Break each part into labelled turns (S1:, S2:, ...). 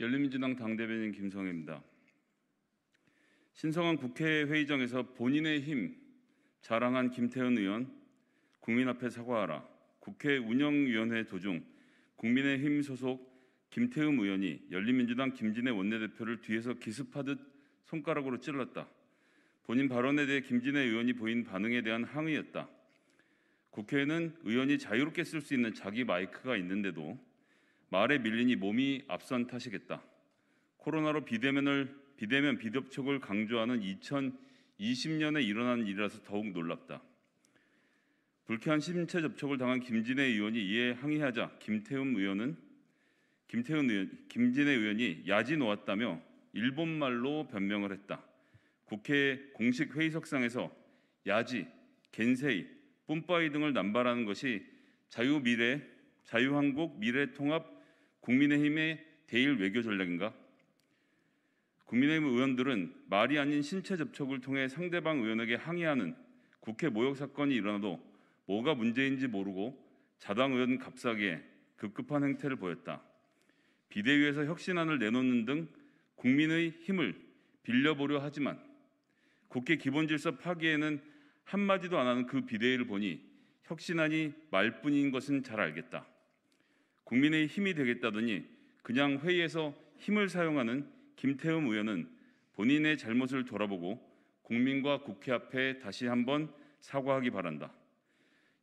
S1: 열린민주당 당대변인 김성혜입니다. 신성한 국회 회의장에서 본인의 힘 자랑한 김태현 의원 국민 앞에 사과하라. 국회 운영위원회 도중 국민의힘 소속 김태흠 의원이 열린민주당 김진애 원내대표를 뒤에서 기습하듯 손가락으로 찔렀다. 본인 발언에 대해 김진애 의원이 보인 반응에 대한 항의였다. 국회에는 의원이 자유롭게 쓸 수 있는 자기 마이크가 있는데도 말에 밀리니 몸이 앞선 탓이겠다. 코로나로 비대면을 비대면 비접촉을 강조하는 2020년에 일어난 일이라서 더욱 놀랍다. 불쾌한 신체 접촉을 당한 김진애 의원이 이에 항의하자 김태훈 의원은 김태훈 의원 김진애 의원이 야지 놓았다며 일본말로 변명을 했다. 국회 공식 회의석상에서 야지, 겐세이, 뿜빠이 등을 남발하는 것이 자유미래, 자유한국 미래통합 국민의힘의 대일 외교 전략인가? 국민의힘 의원들은 말이 아닌 신체 접촉을 통해 상대방 의원에게 항의하는 국회 모욕 사건이 일어나도 뭐가 문제인지 모르고 자당 의원 갑사싸에 급급한 행태를 보였다. 비대위에서 혁신안을 내놓는 등 국민의 힘을 빌려보려 하지만 국회 기본질서 파기에는 한마디도 안 하는 그 비대위를 보니 혁신안이 말뿐인 것은 잘 알겠다. 국민의 힘이 되겠다더니 그냥 회의에서 힘을 사용하는 김태흠 의원은 본인의 잘못을 돌아보고 국민과 국회 앞에 다시 한번 사과하기 바란다.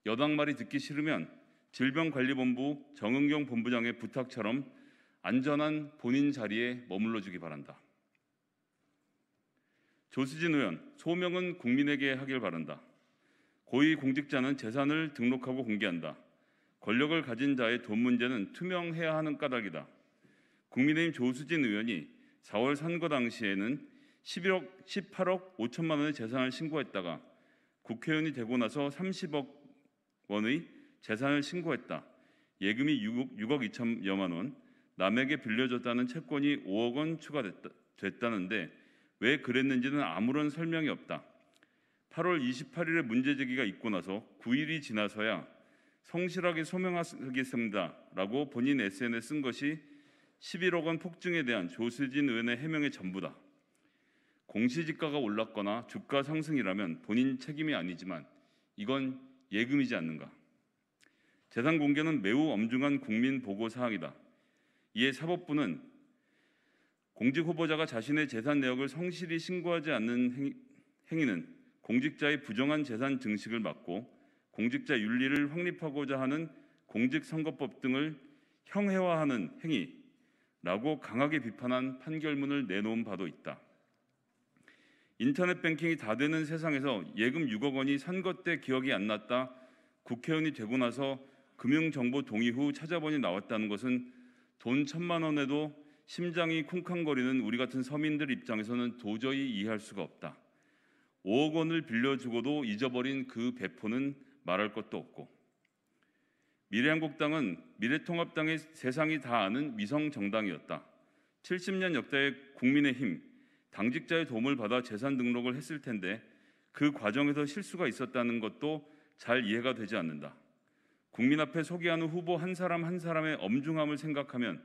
S1: 여당 말이 듣기 싫으면 질병관리본부 정은경 본부장의 부탁처럼 안전한 본인 자리에 머물러 주기 바란다. 조수진 의원, 소명은 국민에게 하길 바란다. 고위공직자는 재산을 등록하고 공개한다. 권력을 가진 자의 돈 문제는 투명해야 하는 까닭이다. 국민의힘 조수진 의원이 4월 선거 당시에는 11억 18억 5천만 원의 재산을 신고했다가 국회의원이 되고 나서 30억 원의 재산을 신고했다. 예금이 6억, 6억 2천여만 원, 남에게 빌려줬다는 채권이 5억 원 추가됐다, 는데왜 그랬는지는 아무런 설명이 없다. 8월 28일에 문제 제기가 있고 나서 9일이 지나서야 성실하게 소명하겠습니다라고 본인 SNS에 쓴 것이 11억 원 폭증에 대한 조수진 의원의 해명의 전부다. 공시지가가 올랐거나 주가 상승이라면 본인 책임이 아니지만 이건 예금이지 않는가. 재산 공개는 매우 엄중한 국민 보고 사항이다. 이에 사법부는 공직 후보자가 자신의 재산 내역을 성실히 신고하지 않는 행위는 공직자의 부정한 재산 증식을 막고 공직자 윤리를 확립하고자 하는 공직선거법 등을 형해화하는 행위라고 강하게 비판한 판결문을 내놓은 바도 있다. 인터넷 뱅킹이 다 되는 세상에서 예금 6억 원이 선거 때 기억이 안 났다. 국회의원이 되고 나서 금융정보 동의 후 찾아보니 나왔다는 것은 돈 천만 원에도 심장이 쿵쾅거리는 우리 같은 서민들 입장에서는 도저히 이해할 수가 없다. 5억 원을 빌려주고도 잊어버린 그 배포는 말할 것도 없고 미래한국당은 미래통합당의 세상이 다 아는 위성 정당이었다. 70년 역대 의 국민의힘 당직자의 도움을 받아 재산 등록을 했을 텐데 그 과정에서 실수가 있었다는 것도 잘 이해가 되지 않는다. 국민 앞에 소개하는 후보 한 사람 한 사람의 엄중함을 생각하면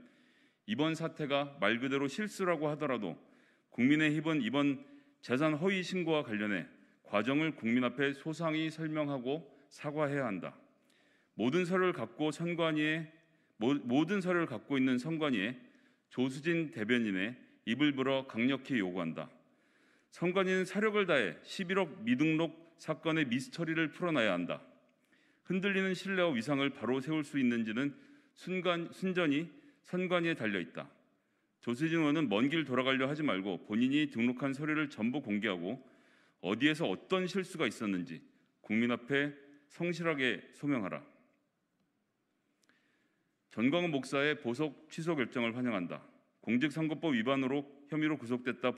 S1: 이번 사태가 말 그대로 실수라고 하더라도 국민의힘은 이번 재산 허위 신고와 관련해 과정을 국민 앞에 소상히 설명하고 사과해야 한다. 모든 서류를 갖고 선관위에 모든 서류를 갖고 있는 선관위에 조수진 대변인의 입을 불어 강력히 요구한다. 선관위는 사력을 다해 11억 미등록 사건의 미스터리를 풀어놔야 한다. 흔들리는 신뢰와 위상을 바로 세울 수 있는지는 순간, 순전히 선관위에 달려 있다. 조수진 의원은 먼 길 돌아가려 하지 말고 본인이 등록한 서류를 전부 공개하고 어디에서 어떤 실수가 있었는지 국민 앞에 성실하게 소명하라. 전광훈 목사의 보석 취소 결정을 환영한다. 공직선거법 위반으로 혐의로 구속됐다.